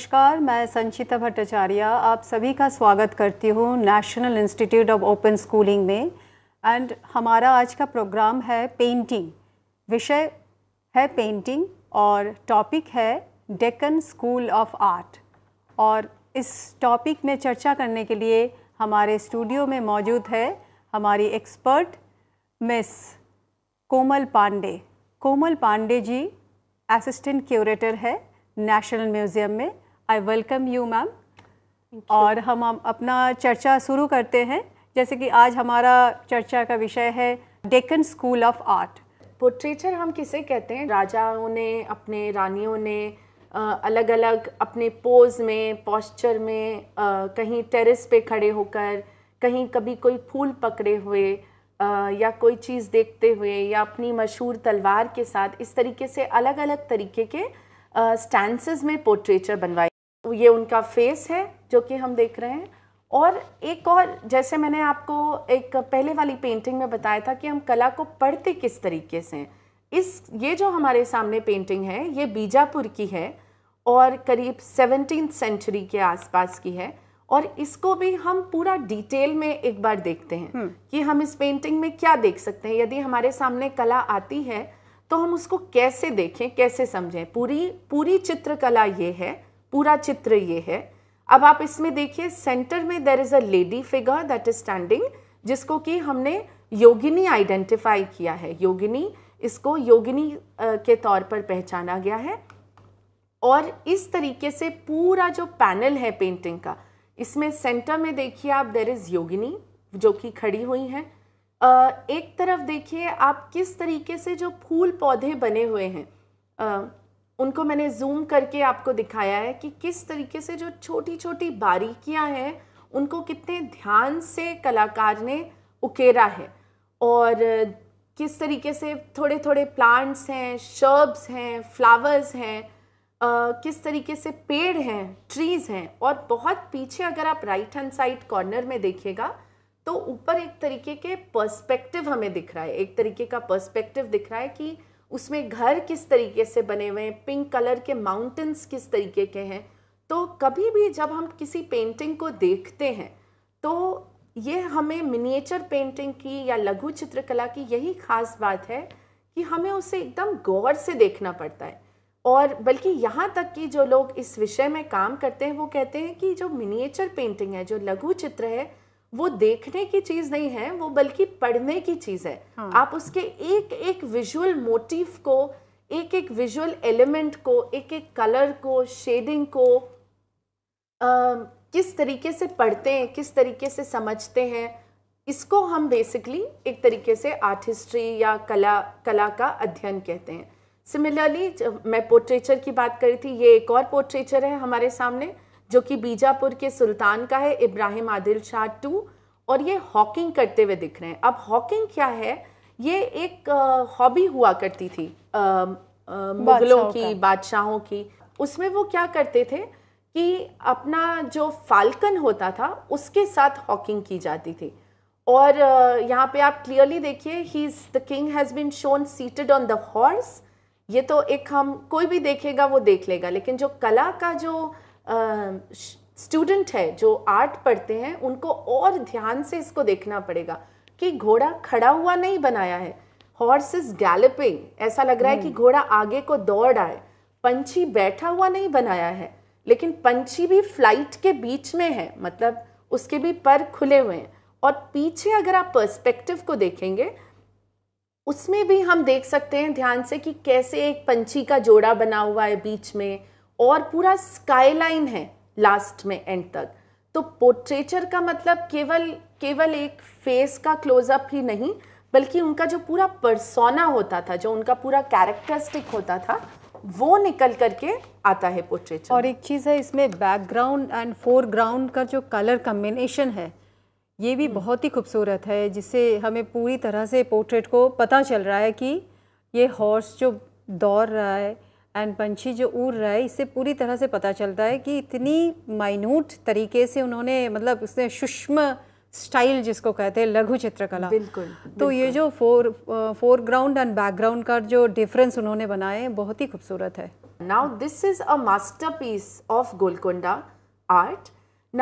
नमस्कार मैं संचिता भट्टाचार्य आप सभी का स्वागत करती हूँ national institute of open schooling में एंड हमारा आज का प्रोग्राम है पेंटिंग विषय है पेंटिंग और टॉपिक है डेकन स्कूल ऑफ आर्ट और इस टॉपिक में चर्चा करने के लिए हमारे स्टूडियो में मौजूद है हमारी expert miss Komal Pandey Komal Pandey ji assistant curator है नेशनल म्यूज़ियम में आई वेलकम यू मैम और हम अपना चर्चा शुरू करते हैं जैसे कि आज हमारा चर्चा का विषय है Deccan school of art portraiture हम किसे कहते हैं राजाओं ने अपने रानियों ने अलग अलग अपने पोज में पॉस्चर में कहीं टेरेस पे खड़े होकर कहीं कभी कोई फूल पकड़े हुए या कोई चीज़ देखते हुए या अपनी मशहूर तलवार के साथ इस तरीके से अलग अलग तरीके के स्टैंसेस में पोर्ट्रेचर बनवाए ये उनका फेस है जो कि हम देख रहे हैं और एक और जैसे मैंने आपको एक पहले वाली पेंटिंग में बताया था कि हम कला को पढ़ते किस तरीके से हैं इस ये जो हमारे सामने पेंटिंग है ये बीजापुर की है और करीब सेवनटीन सेंचुरी के आसपास की है और इसको भी हम पूरा डिटेल में एक बार देखते हैं हम्म। कि हम इस पेंटिंग में क्या देख सकते हैं यदि हमारे सामने कला आती है तो हम उसको कैसे देखें कैसे समझें पूरी पूरी चित्रकला ये है पूरा चित्र ये है अब आप इसमें देखिए सेंटर में there is a lady figure that is standing जिसको कि हमने योगिनी आइडेंटिफाई किया है योगिनी इसको योगिनी के तौर पर पहचाना गया है और इस तरीके से पूरा जो पैनल है पेंटिंग का इसमें सेंटर में देखिए आप देर इज़ योगिनी जो कि खड़ी हुई हैं एक तरफ देखिए आप किस तरीके से जो फूल पौधे बने हुए हैं उनको मैंने जूम करके आपको दिखाया है कि किस तरीके से जो छोटी छोटी बारीकियां हैं उनको कितने ध्यान से कलाकार ने उकेरा है और किस तरीके से थोड़े थोड़े प्लांट्स हैं शर्ब्स हैं फ्लावर्स हैं किस तरीके से पेड़ हैं ट्रीज़ हैं और बहुत पीछे अगर आप राइट हैंड साइड कॉर्नर में देखिएगा तो ऊपर एक तरीके के पर्सपेक्टिव हमें दिख रहा है एक तरीके का पर्सपेक्टिव दिख रहा है कि उसमें घर किस तरीके से बने हुए हैं पिंक कलर के माउंटेंस किस तरीके के हैं तो कभी भी जब हम किसी पेंटिंग को देखते हैं तो ये हमें मिनिएचर पेंटिंग की या लघु चित्रकला की यही खास बात है कि हमें उसे एकदम गौर से देखना पड़ता है और बल्कि यहाँ तक कि जो लोग इस विषय में काम करते हैं वो कहते हैं कि जो मिनिएचर पेंटिंग है जो लघु चित्र है वो देखने की चीज नहीं है वो बल्कि पढ़ने की चीज है हाँ. आप उसके एक एक विजुअल मोटिव को एक एक विजुअल एलिमेंट को एक एक कलर को शेडिंग को आ, किस तरीके से पढ़ते हैं किस तरीके से समझते हैं इसको हम बेसिकली एक तरीके से आर्ट हिस्ट्री या कला कला का अध्ययन कहते हैं सिमिलरली मैं पोर्ट्रेचर की बात करी थी ये एक और पोर्ट्रेचर है हमारे सामने जो कि बीजापुर के सुल्तान का है इब्राहिम आदिल शाह टू और ये हॉकिंग करते हुए दिख रहे हैं अब हॉकिंग क्या है ये एक हॉबी हुआ करती थी मुगलों की बादशाहों की उसमें वो क्या करते थे कि अपना जो फाल्कन होता था उसके साथ हॉकिंग की जाती थी और यहाँ पे आप क्लियरली देखिए he is the king has been shown seated on the horse ये तो एक हम कोई भी देखेगा वो देख लेगा लेकिन जो कला का जो स्टूडेंट है जो आर्ट पढ़ते हैं उनको और ध्यान से इसको देखना पड़ेगा कि घोड़ा खड़ा हुआ नहीं बनाया है हॉर्स इज गैलपिंग ऐसा लग रहा है कि हम्म। घोड़ा आगे को दौड़ आए पंछी बैठा हुआ नहीं बनाया है लेकिन पंछी भी फ्लाइट के बीच में है मतलब उसके भी पर खुले हुए हैं और पीछे अगर आप पर्सपेक्टिव को देखेंगे उसमें भी हम देख सकते हैं ध्यान से कि कैसे एक पंछी का जोड़ा बना हुआ है बीच में और पूरा स्काईलाइन है लास्ट में एंड तक तो पोर्ट्रेचर का मतलब केवल केवल एक फेस का क्लोजअप ही नहीं बल्कि उनका जो पूरा परसोना होता था जो उनका पूरा कैरेक्टरिस्टिक होता था वो निकल करके आता है पोर्ट्रेचर और एक चीज़ है इसमें बैकग्राउंड एंड फोरग्राउंड का जो कलर कम्बिनेशन है ये भी हम्म। बहुत ही खूबसूरत है जिससे हमें पूरी तरह से पोर्ट्रेट को पता चल रहा है कि ये हॉर्स जो दौड़ रहा है एंड पंछी जो उड़ रहा है इससे पूरी तरह से पता चलता है कि इतनी माइन्यूट तरीके से उन्होंने मतलब उसने सूक्ष्म स्टाइल जिसको कहते हैं लघु चित्रकला बिल्कुल तो बिल्कुल। ये जो फोर फोरग्राउंड एंड बैकग्राउंड का जो डिफरेंस उन्होंने बनाए बहुत ही खूबसूरत है now this is a masterpiece of Golconda art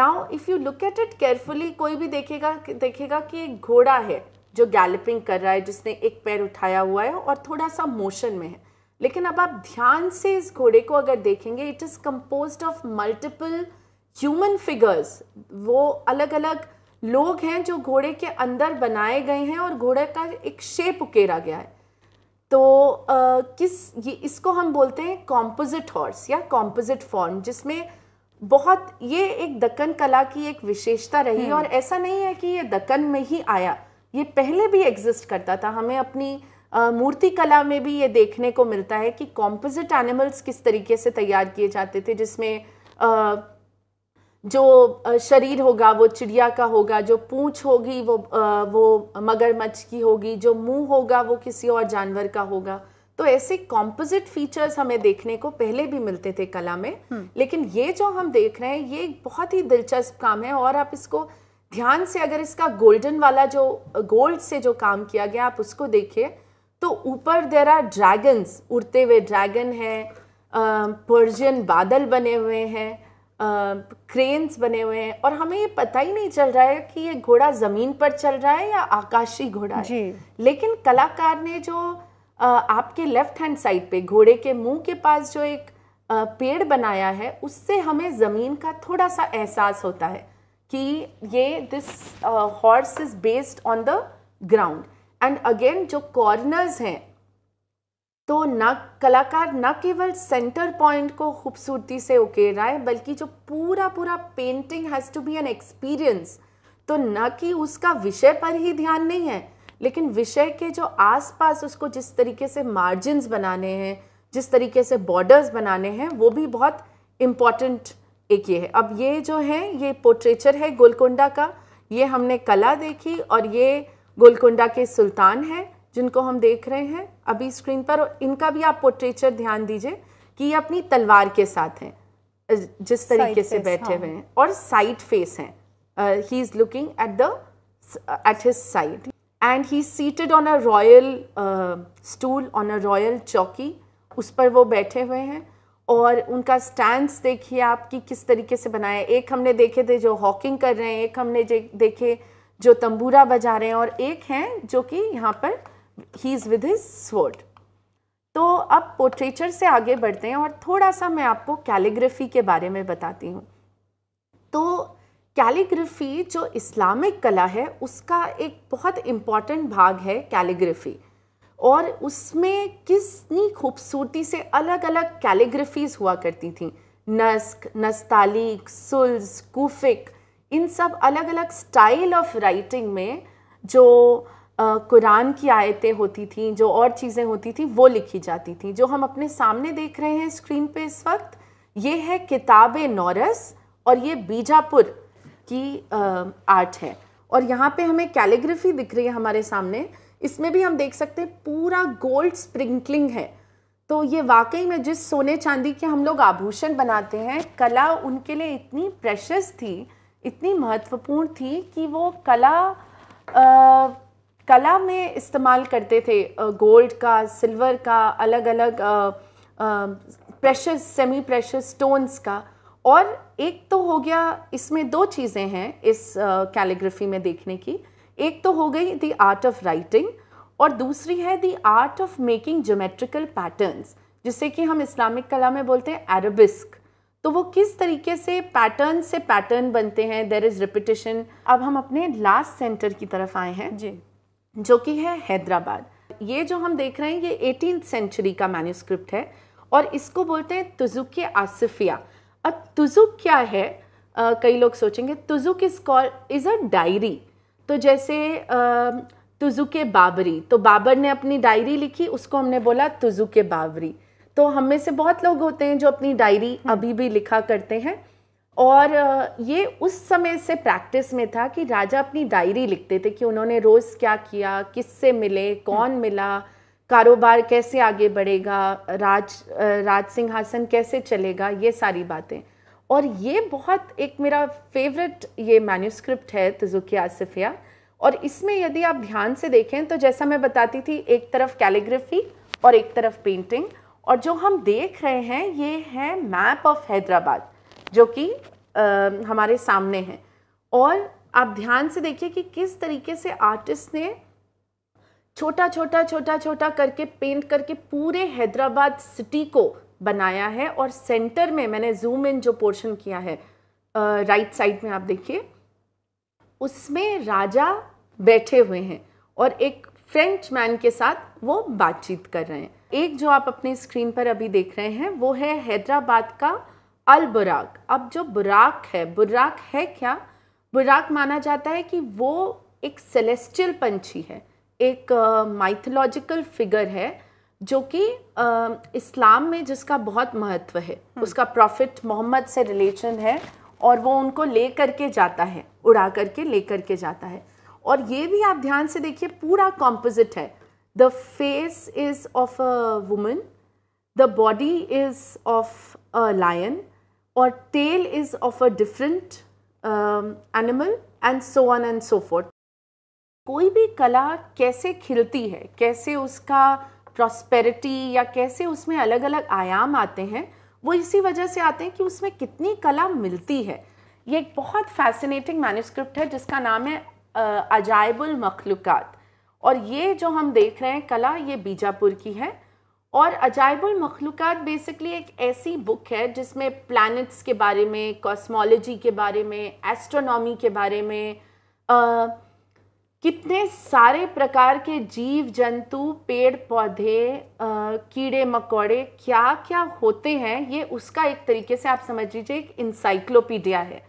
now if you look at it carefully कोई भी देखेगा देखेगा कि एक घोड़ा है जो गैलपिंग कर रहा है जिसने एक पैर उठाया हुआ है और थोड़ा सा मोशन में है लेकिन अब आप ध्यान से इस घोड़े को अगर देखेंगे it is compose of multiple human figures वो अलग अलग लोग हैं जो घोड़े के अंदर बनाए गए हैं और घोड़े का एक शेप उकेरा गया है तो आ, किस ये इसको हम बोलते हैं कॉम्पोजिट हॉर्स या कॉम्पोजिट फॉर्म जिसमें बहुत ये एक दक्कन कला की एक विशेषता रही हम्म। और ऐसा नहीं है कि ये दक्कन में ही आया ये पहले भी एग्जिस्ट करता था हमें अपनी मूर्ति कला में भी ये देखने को मिलता है कि कॉम्पोजिट एनिमल्स किस तरीके से तैयार किए जाते थे जिसमें जो शरीर होगा वो चिड़िया का होगा जो पूँछ होगी वो वो मगरमच्छ की होगी जो मुंह होगा वो किसी और जानवर का होगा तो ऐसे कॉम्पोजिट फीचर्स हमें देखने को पहले भी मिलते थे कला में हम्म। लेकिन ये जो हम देख रहे हैं ये एक बहुत ही दिलचस्प काम है और आप इसको ध्यान से अगर इसका गोल्डन वाला जो गोल्ड से जो काम किया गया आप उसको देखिए तो ऊपर देर आर ड्रैगन्स उड़ते हुए ड्रैगन है पर्जियन बादल बने हुए हैं क्रेन्स बने हुए हैं और हमें ये पता ही नहीं चल रहा है कि ये घोड़ा ज़मीन पर चल रहा है या आकाशी घोड़ा है लेकिन कलाकार ने जो आ, आपके लेफ्ट हैंड साइड पे घोड़े के मुंह के पास जो एक आ, पेड़ बनाया है उससे हमें ज़मीन का थोड़ा सा एहसास होता है कि ये this horse is based on the ground and again जो कॉर्नर्स हैं तो न कलाकार न केवल सेंटर पॉइंट को खूबसूरती से उकेर रहा है बल्कि जो पूरा पूरा painting has to be an experience तो न कि उसका विषय पर ही ध्यान नहीं है लेकिन विषय के जो आसपास उसको जिस तरीके से मार्जिन्स बनाने हैं जिस तरीके से बॉर्डर्स बनाने हैं वो भी बहुत इम्पॉर्टेंट एक ये है अब ये जो है ये पोट्रेचर है गोलकोंडा का ये हमने कला देखी और ये गोलकुंडा के सुल्तान हैं जिनको हम देख रहे हैं अभी स्क्रीन पर और इनका भी आप पोर्ट्रेचर ध्यान दीजिए कि ये अपनी तलवार के साथ हैं जिस तरीके से बैठे हाँ। हुए हैं और साइड फेस हैं he is looking at the at his side and he seated on a royal stool on a royal chowki उस पर वो बैठे हुए हैं और उनका स्टैंड देखिए आप कि किस तरीके से बनाया एक हमने देखे थे जो हॉकिंग कर रहे हैं एक हमने देखे जो तंबूरा बजा रहे हैं और एक हैं जो कि यहाँ पर he is with his sword तो अब पोर्ट्रेचर से आगे बढ़ते हैं और थोड़ा सा मैं आपको कैलीग्राफी के बारे में बताती हूँ तो कैलीग्राफी जो इस्लामिक कला है उसका एक बहुत इम्पॉर्टेंट भाग है कैलीग्राफी और उसमें किसनी खूबसूरती से अलग अलग कैलीग्राफीज हुआ करती थी नस्क नस्तालिक सुल्स कूफिक इन सब अलग अलग स्टाइल ऑफ राइटिंग में जो कुरान की आयतें होती थी जो और चीज़ें होती थी वो लिखी जाती थी जो हम अपने सामने देख रहे हैं स्क्रीन पे इस वक्त ये है किताब नौरस और ये बीजापुर की आर्ट है और यहाँ पे हमें कैलीग्राफी दिख रही है हमारे सामने इसमें भी हम देख सकते हैं पूरा गोल्ड स्प्रिंकलिंग है तो ये वाकई में जिस सोने चांदी के हम लोग आभूषण बनाते हैं कला उनके लिए इतनी प्रेशस थी इतनी महत्वपूर्ण थी कि वो कला आ, कला में इस्तेमाल करते थे गोल्ड का सिल्वर का अलग अलग प्रेशर सेमी प्रेशर स्टोन्स का और एक तो हो गया इसमें दो चीज़ें हैं इस कैलीग्राफी में देखने की एक तो हो गई दी आर्ट ऑफ राइटिंग और दूसरी है the art of making geometrical patterns जिसे कि हम इस्लामिक कला में बोलते हैं अरबिस्क तो वो किस तरीके से पैटर्न से पैटर्न बनते हैं देर इज़ रिपीटेशन अब हम अपने लास्ट सेंटर की तरफ आए हैं जी जो कि है हैदराबाद ये जो हम देख रहे हैं ये एटीन सेंचुरी का मैन्यूस्क्रिप्ट है और इसको बोलते हैं तुजुक आसिफिया अब तुजुक क्या है आ, कई लोग सोचेंगे Tuzuk is call is a diary तो जैसे तुजुक बाबरी तो बाबर ने अपनी डायरी लिखी उसको हमने बोला तुजुके बाबरी तो हम में से बहुत लोग होते हैं जो अपनी डायरी अभी भी लिखा करते हैं और ये उस समय से प्रैक्टिस में था कि राजा अपनी डायरी लिखते थे कि उन्होंने रोज़ क्या किया किससे मिले कौन हम्म। मिला कारोबार कैसे आगे बढ़ेगा राज राज सिंहासन कैसे चलेगा ये सारी बातें और ये बहुत एक मेरा फेवरेट ये मैन्यूस्क्रिप्ट है तजुकी आसिफिया और इसमें यदि आप ध्यान से देखें तो जैसा मैं बताती थी एक तरफ कैलीग्राफी और एक तरफ पेंटिंग और जो हम देख रहे हैं ये है मैप ऑफ हैदराबाद जो कि हमारे सामने है और आप ध्यान से देखिए कि किस तरीके से आर्टिस्ट ने छोटा छोटा छोटा छोटा करके पेंट करके पूरे हैदराबाद सिटी को बनाया है और सेंटर में मैंने जूम इन जो पोर्शन किया है राइट साइड में आप देखिए उसमें राजा बैठे हुए हैं और एक फ्रेंच मैन के साथ वो बातचीत कर रहे हैं एक जो आप अपने स्क्रीन पर अभी देख रहे हैं वो है हैदराबाद का अल बुराक अब जो बुराक है बुराक है क्या बुराक माना जाता है कि वो एक सेलेस्टियल पंछी है एक माइथोलॉजिकल uh, फिगर है जो कि uh, इस्लाम में जिसका बहुत महत्व है हम्म। उसका प्रॉफिट मोहम्मद से रिलेशन है और वो उनको ले करके जाता है उड़ा करके ले करके जाता है और ये भी आप ध्यान से देखिए पूरा कॉम्पोजिट है The face is of a woman, the body is of a lion, or tail is of a different um, animal, and so on and so forth. कोई भी कला कैसे खिलती है कैसे उसका प्रॉस्पेरिटी या कैसे उसमें अलग अलग आयाम आते हैं वो इसी वजह से आते हैं कि उसमें कितनी कला मिलती है ये एक बहुत फैसिनेटिंग मैन्यूस्क्रिप्ट है जिसका नाम है अजायबुल मखलूक़ात और ये जो हम देख रहे हैं कला ये बीजापुर की है और अजायबुल मखलूक़ात बेसिकली एक ऐसी बुक है जिसमें प्लैनेट्स के बारे में कॉस्मोलॉजी के बारे में एस्ट्रोनॉमी के बारे में आ, कितने सारे प्रकार के जीव जंतु पेड़ पौधे आ, कीड़े मकोड़े क्या क्या होते हैं ये उसका एक तरीके से आप समझ लीजिए एक इंसाइक्लोपीडिया है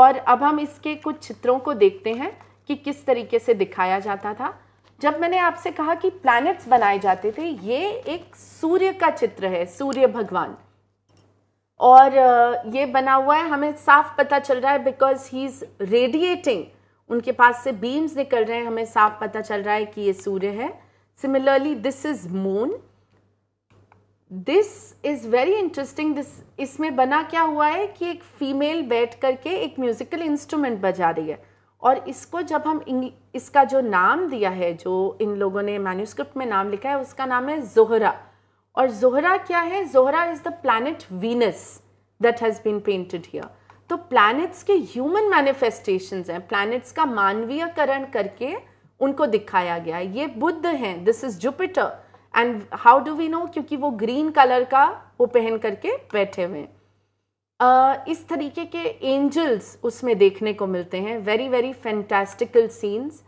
और अब हम इसके कुछ चित्रों को देखते हैं कि किस तरीके से दिखाया जाता था जब मैंने आपसे कहा कि प्लैनेट्स बनाए जाते थे ये एक सूर्य का चित्र है सूर्य भगवान और ये बना हुआ है हमें साफ पता चल रहा है बिकॉज ही इज़ रेडिएटिंग उनके पास से बीम्स निकल रहे हैं हमें साफ पता चल रहा है कि ये सूर्य है similarly this is moon this is very interesting this इसमें बना क्या हुआ है कि एक फीमेल बैठ करके एक म्यूज़िकल इंस्ट्रूमेंट बजा रही है और इसको जब हम इसका जो नाम दिया है जो इन लोगों ने मैन्यूस्क्रिप्ट में नाम लिखा है उसका नाम है जोहरा और जोहरा क्या है Zohra is the planet Venus that has been painted here तो प्लैनेट्स के ह्यूमन मैनिफेस्टेशन हैं प्लैनेट्स का मानवीयकरण करके उनको दिखाया गया है ये बुद्ध हैं this is Jupiter and how do we know क्योंकि वो ग्रीन कलर का वो पहन करके बैठे हुए हैं इस तरीके के एंजल्स उसमें देखने को मिलते हैं वेरी वेरी फैंटास्टिकल सीन्स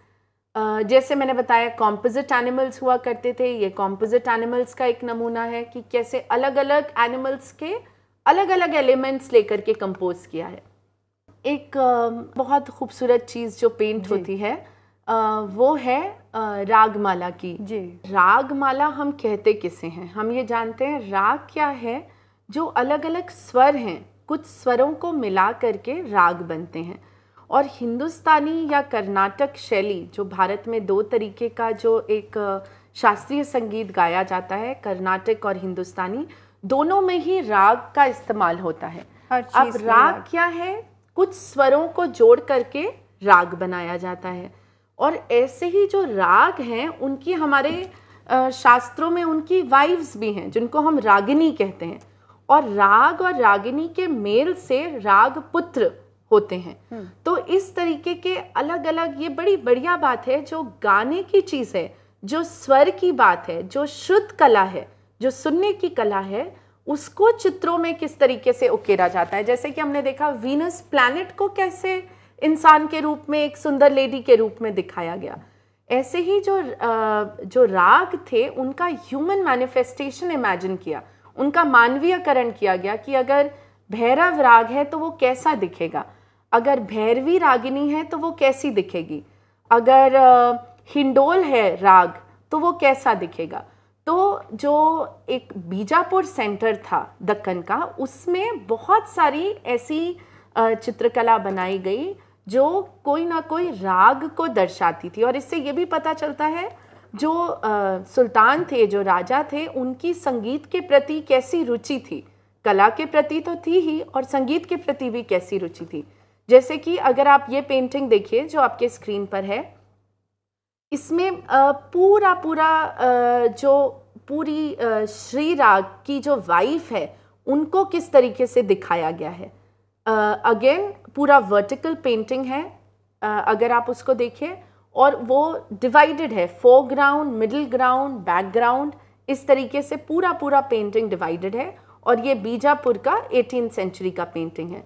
जैसे मैंने बताया कॉम्पोजिट एनिमल्स हुआ करते थे ये कॉम्पोजिट एनिमल्स का एक नमूना है कि कैसे अलग अलग एनिमल्स के अलग अलग एलिमेंट्स लेकर के कंपोज किया है एक बहुत खूबसूरत चीज़ जो पेंट होती है वो है रागमाला की जी रागमाला हम कहते किसे हैं हम ये जानते हैं राग क्या है जो अलग अलग स्वर हैं कुछ स्वरों को मिला करके राग बनते हैं और हिंदुस्तानी या कर्नाटक शैली जो भारत में दो तरीके का जो एक शास्त्रीय संगीत गाया जाता है कर्नाटक और हिंदुस्तानी दोनों में ही राग का इस्तेमाल होता है अब राग क्या है कुछ स्वरों को जोड़ करके राग बनाया जाता है और ऐसे ही जो राग हैं उनकी हमारे शास्त्रों में उनकी वाइव्स भी हैं जिनको हम रागिनी कहते हैं और राग और रागिनी के मेल से राग पुत्र होते हैं हम्म। तो इस तरीके के अलग अलग ये बड़ी बढ़िया बात है जो गाने की चीज़ है जो स्वर की बात है जो शुद्ध कला है जो सुनने की कला है उसको चित्रों में किस तरीके से उकेरा जाता है जैसे कि हमने देखा वीनस प्लैनेट को कैसे इंसान के रूप में एक सुंदर लेडी के रूप में दिखाया गया ऐसे ही जो जो राग थे उनका ह्यूमन मैनिफेस्टेशन इमेजिन किया उनका मानवीयकरण किया गया कि अगर भैरव राग है तो वो कैसा दिखेगा अगर भैरवी रागिनी है तो वो कैसी दिखेगी अगर हिंडोल है राग तो वो कैसा दिखेगा तो जो एक बीजापुर सेंटर था दक्कन का उसमें बहुत सारी ऐसी चित्रकला बनाई गई जो कोई ना कोई राग को दर्शाती थी और इससे ये भी पता चलता है जो आ, सुल्तान थे जो राजा थे उनकी संगीत के प्रति कैसी रुचि थी कला के प्रति तो थी ही और संगीत के प्रति भी कैसी रुचि थी जैसे कि अगर आप ये पेंटिंग देखिए जो आपके स्क्रीन पर है इसमें पूरा पूरा जो पूरी श्री राग की जो वाइफ है उनको किस तरीके से दिखाया गया है अगेन पूरा वर्टिकल पेंटिंग है अगर आप उसको देखिए और वो डिवाइडेड है फोरग्राउंड मिडिल ग्राउंड बैकग्राउंड इस तरीके से पूरा पूरा पेंटिंग डिवाइडेड है और ये बीजापुर का एटीन सेंचुरी का पेंटिंग है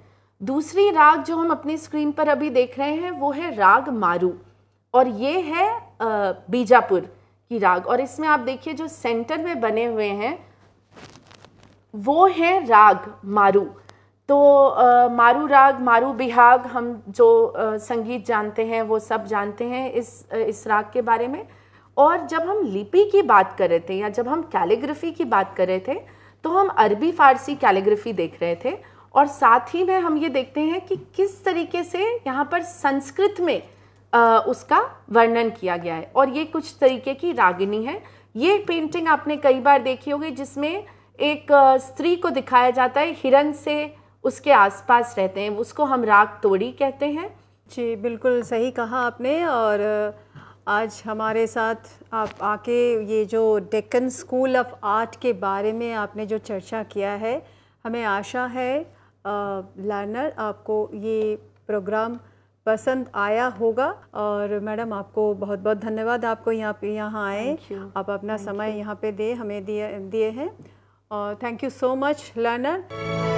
दूसरी राग जो हम अपनी स्क्रीन पर अभी देख रहे हैं वो है राग मारू और ये है बीजापुर की राग और इसमें आप देखिए जो सेंटर में बने हुए हैं वो है राग मारू तो मारू राग मारू बिहाग हम जो संगीत जानते हैं वो सब जानते हैं इस इस राग के बारे में और जब हम लिपि की बात कर रहे थे या जब हम कैलीग्राफी की बात कर रहे थे तो हम अरबी फ़ारसी कैलीग्राफी देख रहे थे और साथ ही में हम ये देखते हैं कि किस तरीके से यहाँ पर संस्कृत में आ, उसका वर्णन किया गया है और ये कुछ तरीके की रागिनी है ये पेंटिंग आपने कई बार देखी होगी जिसमें एक स्त्री को दिखाया जाता है हिरन से उसके आसपास रहते हैं उसको हम राग तोड़ी कहते हैं जी बिल्कुल सही कहा आपने और आज हमारे साथ आप आके ये जो डेक्कन स्कूल ऑफ आर्ट के बारे में आपने जो चर्चा किया है हमें आशा है लर्नर आपको ये प्रोग्राम पसंद आया होगा और मैडम आपको बहुत बहुत धन्यवाद आपको यहाँ पे यहाँ आए आप अपना समय यहाँ पे दे हमें दिए दिए हैं और thank you so much learner